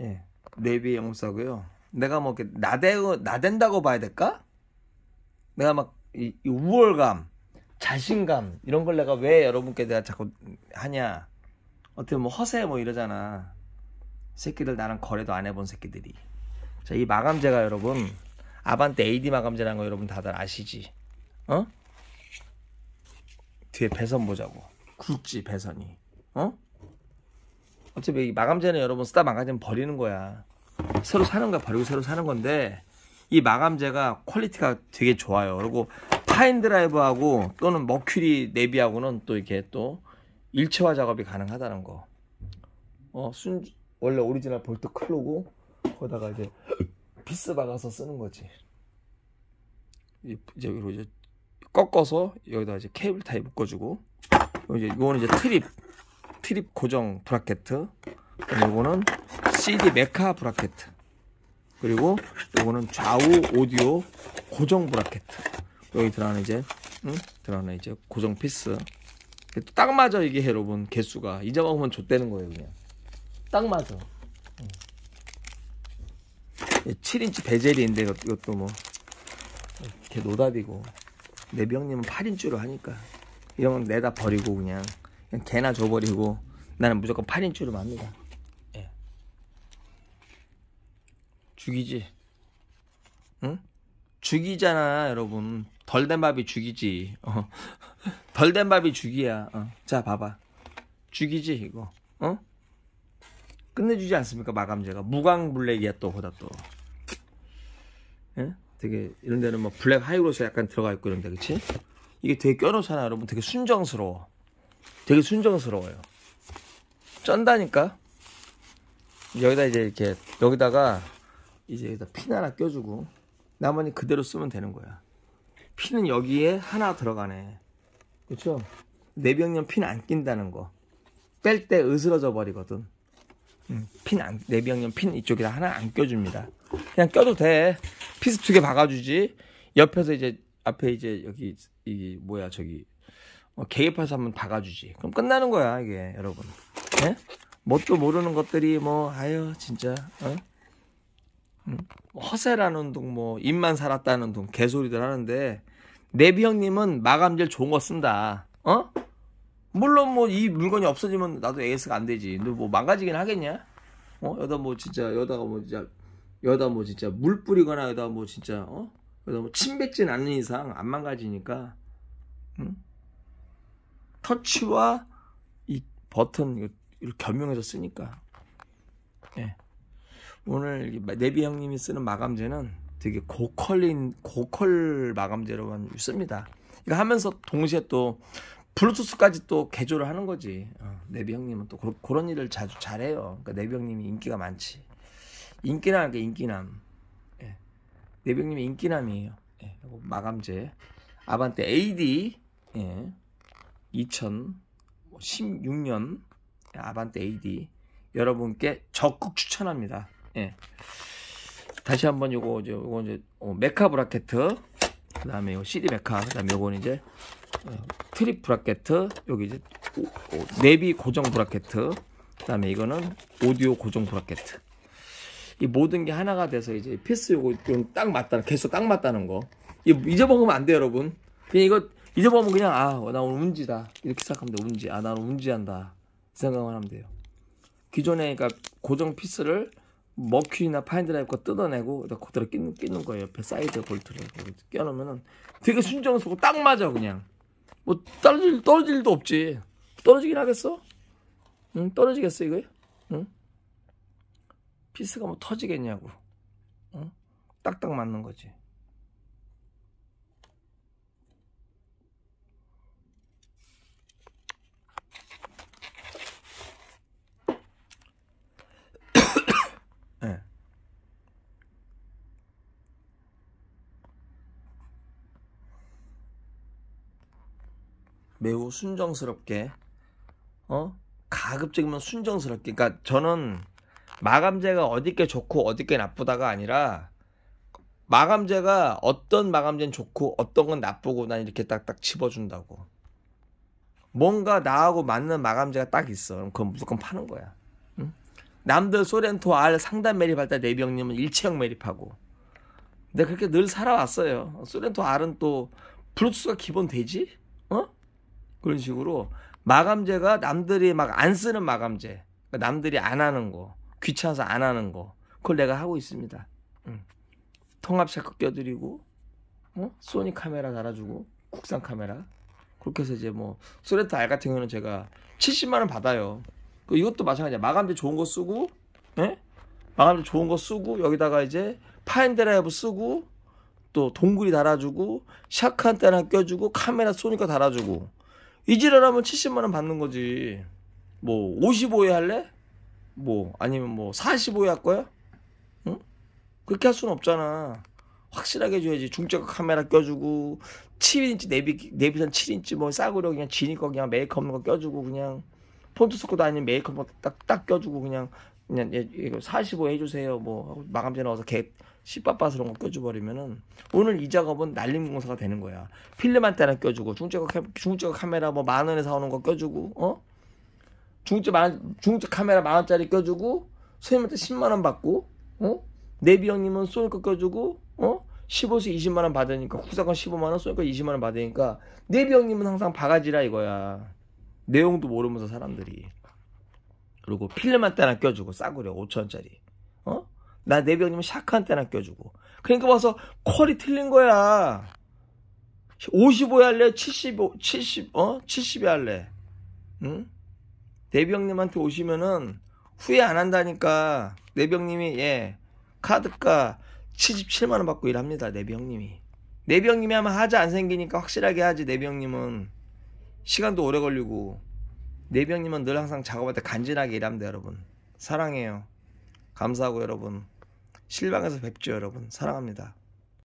예. 네비 영업사고요. 내가 뭐 이렇게 나대 나댄다고 봐야 될까? 내가 막 이, 이 우월감, 자신감 이런 걸 내가 왜 여러분께 내가 자꾸 하냐? 어떻게 뭐 허세 뭐 이러잖아. 새끼들 나랑 거래도 안 해본 새끼들이. 자, 이 마감재가 여러분 아반떼 AD 마감재라는 거 여러분 다들 아시지? 어? 뒤에 배선 보자고. 굵지 배선이. 어? 어차피 마감재는 여러분 쓰다 망가지면 버리는 거야. 새로 사는 거야 버리고 새로 사는 건데 이 마감재가 퀄리티가 되게 좋아요. 그리고 파인드라이브하고 또는 머큐리 내비하고는 또 이렇게 또 일체화 작업이 가능하다는 거. 어, 순 원래 오리지널 볼트 클로고 거다가 기 이제 비스 박아서 쓰는 거지. 이제 이제 꺾어서 여기다 이제 케이블 타입 묶어주고 이제 이거는 이제 트립 트립 고정 브라켓트 요거는 CD 메카 브라켓 트 그리고 요거는 좌우 오디오 고정 브라켓 트 여기 들어가는 이제 응? 들어가는 이제 고정 피스 딱 맞아 이게 여러분 개수가 이자 먹으면 좋되는 거예요 그냥 딱 맞아 7인치 베젤인데 이것도 뭐 이렇게 노답이고 내병님은 8인치로 하니까 이런 건 내다 버리고 그냥 개나 줘버리고 나는 무조건 8인치로 맙니다 예. 죽이지 응? 죽이잖아 여러분 덜된 밥이 죽이지 어. 덜된 밥이 죽이야 어. 자 봐봐 죽이지 이거 어? 끝내주지 않습니까 마감제가 무광블랙이야 또 보다 또 예? 되게 이런 데는 뭐 블랙 하이로서 약간 들어가 있고 이런데 그치? 이게 되게 껴놓잖아 여러분 되게 순정스러워 되게 순정스러워요. 쩐다니까. 여기다 이제 이렇게 여기다가 이제 여기다 핀 하나 껴주고 나머지 그대로 쓰면 되는 거야. 핀은 여기에 하나 들어가네. 그렇죠? 내병염 핀안 낀다는 거. 뺄 때 으스러져 버리거든. 음, 핀 안, 내병염 핀 이쪽에다 하나 안 껴줍니다. 그냥 껴도 돼. 피스 두개 박아주지. 옆에서 이제 앞에 이제 여기 이 뭐야 저기 어, 개입해서 한번 박아주지. 그럼 끝나는 거야 이게 여러분. 예? 뭣도 모르는 것들이 뭐 아유 진짜 어? 음, 허세라는 둥뭐 입만 살았다는 둥 개소리들 하는데 내비 형님은 마감질 좋은 거 쓴다. 어? 물론 뭐 이 물건이 없어지면 나도 AS가 안 되지. 너 뭐 망가지긴 하겠냐? 어? 여다 뭐 진짜 여다가 뭐 진짜 여다 뭐 진짜 물 뿌리거나 여다 뭐 진짜 어? 여다 뭐 침뱉진 않는 이상 안 망가지니까. 응? 터치와 이 버튼 이걸 겸용해서 쓰니까 예. 오늘 네비 형님이 쓰는 마감재는 되게 고컬인 고컬 마감재로만 씁니다. 이거 하면서 동시에 또 블루투스까지 또 개조를 하는 거지. 어, 네비 형님은 또그 그런 일을 자주 잘해요. 그러니까 네비 형님이 인기가 많지. 인기남, 그러니까 인기남. 예. 네비 형님이 인기남이에요. 예. 마감재. 아반떼 AD. 예. 2016년 뭐 아반떼 AD 여러분께 적극 추천합니다. 예. 다시 한번 요거 이제 요거 이제 어, 메카 브라켓 그다음에 요 CD 메카 그다음에 요건 이제 어, 트립 브라켓 여기 이제 오, 오, 내비 고정 브라켓 그다음에 이거는 오디오 고정 브라켓 이 모든 게 하나가 돼서 이제 피스 요거 좀딱 맞다는 개수 딱 맞다는 거 잊어먹으면 안 돼요 여러분 그냥 이거 이제 보면 뭐 그냥 아나 오늘 운지다 이렇게 생각하면 돼 운지 아 나는 운지한다 생각만 하면 돼요 기존에 그러니까 고정 피스를 머큐리나 파인드라이브 가 뜯어내고 그대로 끼는, 끼는 거예요 옆에 사이드 볼트를 끼워놓으면 되게 순정스럽고 딱 맞아 그냥 뭐 떨어질, 떨어질 일도 없지 떨어지긴 하겠어? 응 떨어지겠어 이거? 응? 피스가 뭐 터지겠냐고 응? 딱딱 맞는 거지 매우 순정스럽게 어 가급적이면 순정스럽게 그러니까 저는 마감재가 어디께 좋고 어디께 나쁘다가 아니라 마감재가 어떤 마감재는 좋고 어떤 건 나쁘고 난 이렇게 딱딱 집어준다고 뭔가 나하고 맞는 마감재가 딱 있어 그럼 그건 무조건 파는 거야 응? 남들 소렌토 알 상단 매립할 때 내병님은 일체형 매립하고 근데 그렇게 늘 살아왔어요 소렌토 알은또 블루투스가 기본 되지? 그런 식으로 마감재가 남들이 막 안 쓰는 마감재, 그러니까 남들이 안 하는 거, 귀찮아서 안 하는 거, 그걸 내가 하고 있습니다. 응. 통합체크 껴드리고, 어? 소니 카메라 달아주고, 국산 카메라. 그렇게 해서 이제 뭐, 소레트알 같은 경우는 제가 70만원 받아요. 그 이것도 마찬가지야. 마감재 좋은 거 쓰고, 예? 마감재 좋은 거 쓰고, 여기다가 이제 파인드라이브 쓰고, 또 동굴이 달아주고, 샤크한테 하나 껴주고, 카메라 소니카 달아주고, 이 지랄하면 70만원 받는 거지. 뭐, 55에 할래? 뭐, 아니면 뭐, 45에 할 거야? 응? 그렇게 할 수는 없잖아. 확실하게 해줘야지. 중저가 카메라 껴주고, 7인치, 내비, 내비선 7인치 뭐 싸구려 그냥 지니꺼 그냥 메이크업 없는 거 껴주고, 그냥. 폰트 스코도 아닌 메이크업 딱, 딱 껴주고, 그냥 그냥 예, 이거 45 해주세요. 뭐 마감재 넣와서개씨밥밭으로 껴줘버리면은 오늘 이 작업은 날림공사가 되는 거야. 필름한테 하나 껴주고 중국가중국제 카메라 뭐 만 원에 사오는 거 껴주고 어 중국제 만중국 카메라 만 원짜리 껴주고 선생님한테 10만 원 받고 어 내비 형님은 쏠거 껴주고 어 15세 20만 원 받으니까 후사건 15만 원쏠거 20만 원 받으니까 내비 형님은 항상 바가지라 이거야. 내용도 모르면서 사람들이. 그리고 필름한 때나 껴주고 싸구려 5천원짜리 어? 나내병님은 네 샤크한 때나 껴주고 그러니까 봐서 퀄이 틀린 거야 55에 할래? 75, 70, 어? 70에 할래? 응? 내병님한테 네 오시면은 후회 안 한다니까 내병님이 네 예 카드가 77만원 받고 일합니다 내병님이 내병님이 하면 하자 안 생기니까 확실하게 하지 내병님은 시간도 오래 걸리고 내병님은 네 늘 항상 작업할 때 간지나게 일합니다, 여러분. 사랑해요. 감사하고 여러분. 실방에서 뵙죠, 여러분. 사랑합니다.